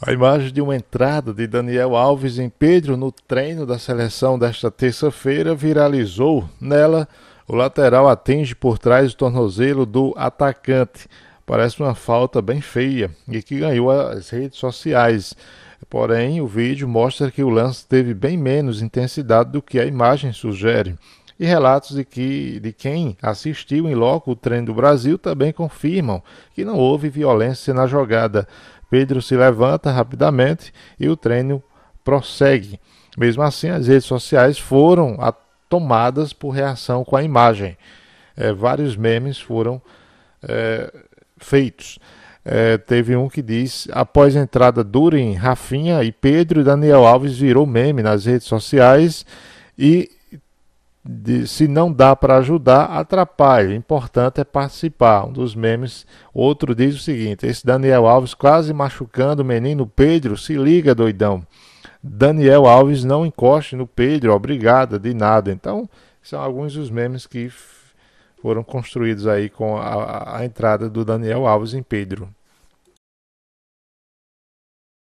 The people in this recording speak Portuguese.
A imagem de uma entrada de Daniel Alves em Pedro no treino da seleção desta terça-feira viralizou. Nela, o lateral atinge por trás o tornozelo do atacante. Parece uma falta bem feia e que ganhou as redes sociais. Porém, o vídeo mostra que o lance teve bem menos intensidade do que a imagem sugere. E relatos de, que, de quem assistiu em loco o treino do Brasil também confirmam que não houve violência na jogada. Pedro se levanta rapidamente e o treino prossegue. Mesmo assim, as redes sociais foram tomadas por reação com a imagem. É, vários memes foram é, feitos. É, teve um que diz: após a entrada dura em Rafinha e Pedro, Daniel Alves virou meme nas redes sociais e de, se não dá para ajudar, atrapalha. O importante é participar. Um dos memes, outro diz o seguinte: esse Daniel Alves quase machucando o menino Pedro, se liga, doidão. Daniel Alves não encoste no Pedro, obrigada, de nada. Então, são alguns dos memes que foram construídos aí com a, a entrada do Daniel Alves em Pedro.